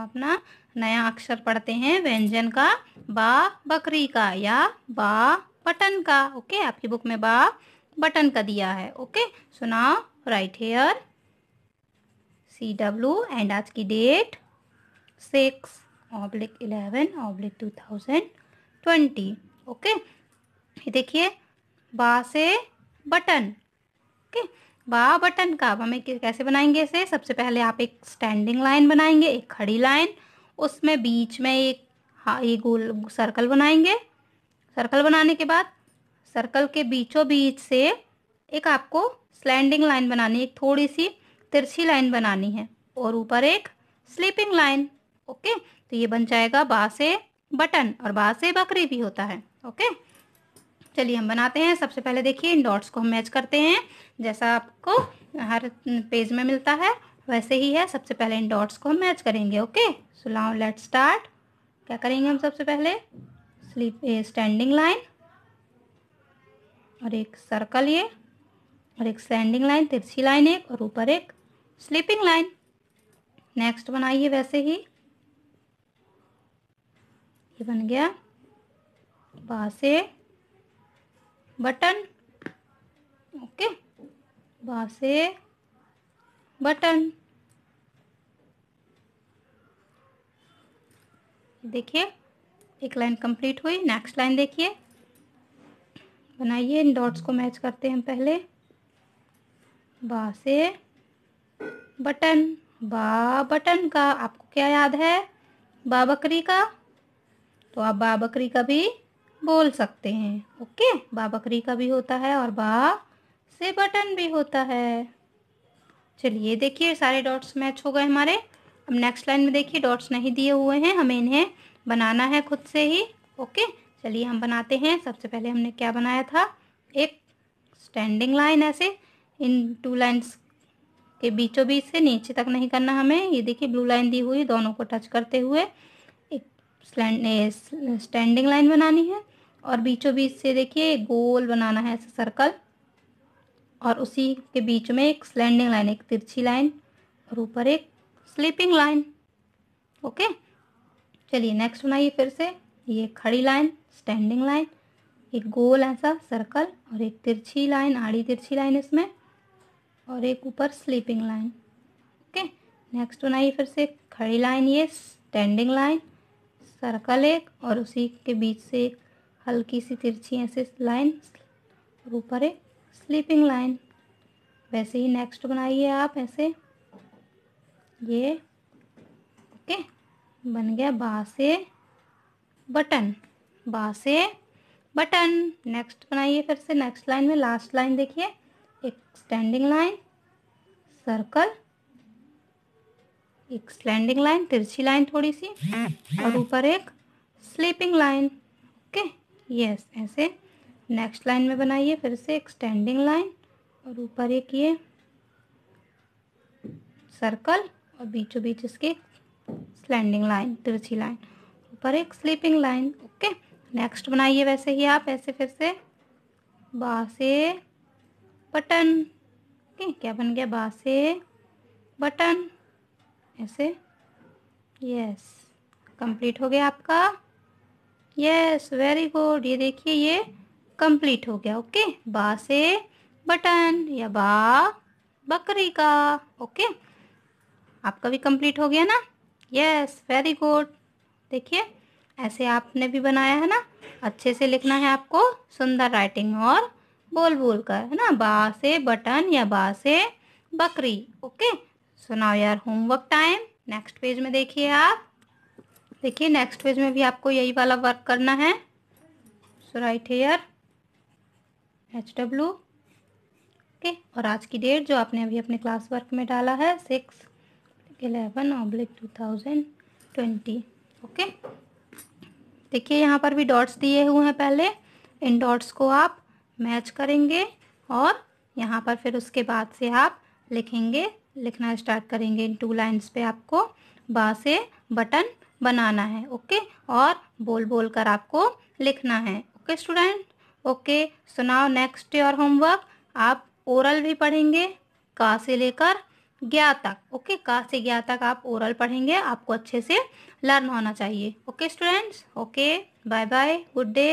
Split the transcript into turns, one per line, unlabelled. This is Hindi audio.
हम अपना नया अक्षर पढ़ते हैं व्यंजन का बा बकरी का या बा बटन का ओके आपकी बुक में बा बटन का दिया है ओके सुनाओ write here C W and आज की date six oblique eleven oblique two thousand twenty okay देखिए बा से बटन ओके okay? बा बटन का अब हमें कैसे बनाएंगे इसे सबसे पहले आप एक स्टैंडिंग लाइन बनाएंगे एक खड़ी लाइन उसमें बीच में एक हाँ ये गोल सर्कल बनाएंगे सर्कल बनाने के बाद सर्कल के बीचों बीच से एक आपको स्लैंडिंग लाइन बनानी है एक थोड़ी सी तिरछी लाइन बनानी है और ऊपर एक स्लीपिंग लाइन ओके तो ये बन जाएगा बा से बटन और बा से बकरी भी होता है ओके चलिए हम बनाते हैं सबसे पहले देखिए इन डॉट्स को हम मैच करते हैं जैसा आपको हर पेज में मिलता है वैसे ही है सबसे पहले इन डॉट्स को हम मैच करेंगे okay so now let start क्या करेंगे हम सबसे पहले स्लीप स्टैंडिंग लाइन और एक सर्कल ये और एक स्टैंडिंग लाइन तिरछी लाइन एक और ऊपर एक स्लीपिंग लाइन नेक्स्ट बनाइए वैसे ही ये बन गया वहाँ से बटन ओके बा से बटन देखिए एक लाइन कंप्लीट हुई नेक्स्ट लाइन देखिए बनाइए इन डॉट्स को मैच करते हैं पहले बा से बटन बा बटन का आपको क्या याद है बा बकरी का तो आप बा बकरी का भी बोल सकते हैं ओके बा बकरी का भी होता है और बा से बटन भी होता है चलिए देखिए सारे डॉट्स मैच हो गए हमारे अब नेक्स्ट लाइन में देखिए डॉट्स नहीं दिए हुए हैं हमें इन्हें बनाना है खुद से ही ओके चलिए हम बनाते हैं सबसे पहले हमने क्या बनाया था एक स्टैंडिंग लाइन ऐसे इन टू लाइन्स के बीचों बीच से नीचे तक नहीं करना हमें ये देखिए ब्लू लाइन दी हुई दोनों को टच करते हुए एक स्टैंडिंग लाइन बनानी है और बीचों बीच से देखिए गोल बनाना है ऐसा सर्कल और उसी के बीच में एक स्लैंडिंग लाइन एक तिरछी लाइन और ऊपर एक स्लीपिंग लाइन ओके चलिए नेक्स्ट बनाइए फिर से ये खड़ी लाइन स्टैंडिंग लाइन एक गोल ऐसा सर्कल और एक तिरछी लाइन आड़ी तिरछी लाइन इसमें और एक ऊपर स्लीपिंग लाइन ओके नेक्स्ट बनाइए फिर से खड़ी लाइन ये स्टैंडिंग लाइन सर्कल एक और उसी के बीच से एक हल्की सी तिरछी ऐसे लाइन और ऊपर एक स्लीपिंग लाइन वैसे ही नेक्स्ट बनाइए आप ऐसे ये ओके बन गया बासे बटन बासे बटन नेक्स्ट बनाइए फिर से नेक्स्ट लाइन में लास्ट लाइन देखिए एक स्टैंडिंग लाइन सर्कल एक स्टैंडिंग लाइन तिरछी लाइन थोड़ी सी और ऊपर एक स्लीपिंग लाइन ओके यस ऐसे नेक्स्ट लाइन में बनाइए फिर से एक्सटेंडिंग लाइन और ऊपर एक ये सर्कल और बीचों बीच इसके स्लैंडिंग लाइन तिरछी लाइन ऊपर एक स्लीपिंग लाइन ओके नेक्स्ट बनाइए वैसे ही आप ऐसे फिर से बासे बटन ओके क्या बन गया बासे बटन ऐसे यस कंप्लीट हो गया आपका यस वेरी गुड ये देखिए ये कंप्लीट हो गया ओके बा से बटन या बा बकरी का ओके आपका भी कंप्लीट हो गया ना यस वेरी गुड देखिए ऐसे आपने भी बनाया है ना अच्छे से लिखना है आपको सुंदर राइटिंग और बोल बोल कर है ना बा से बटन या बा से बकरी ओके सो नाउ यार होमवर्क टाइम नेक्स्ट पेज में देखिए आप देखिए नेक्स्ट पेज में भी आपको यही वाला वर्क करना है so right here H W okay और आज की डेट जो आपने अभी अपने क्लास वर्क में डाला है six eleven oblique two thousand twenty okay देखिए यहाँ पर भी डॉट्स दिए हुए हैं पहले इन डॉट्स को आप मैच करेंगे और यहाँ पर फिर उसके बाद से आप लिखेंगे लिखना स्टार्ट करेंगे इन टू लाइन्स पे आपको बा से बटन बनाना है ओके और बोल बोल कर आपको लिखना है ओके स्टूडेंट ओके सुनाओ नेक्स्ट योर होमवर्क आप ओरल भी पढ़ेंगे का से लेकर ग्या तक ओके का से ग्या तक आप ओरल पढ़ेंगे आपको अच्छे से लर्न होना चाहिए okay students okay bye bye good day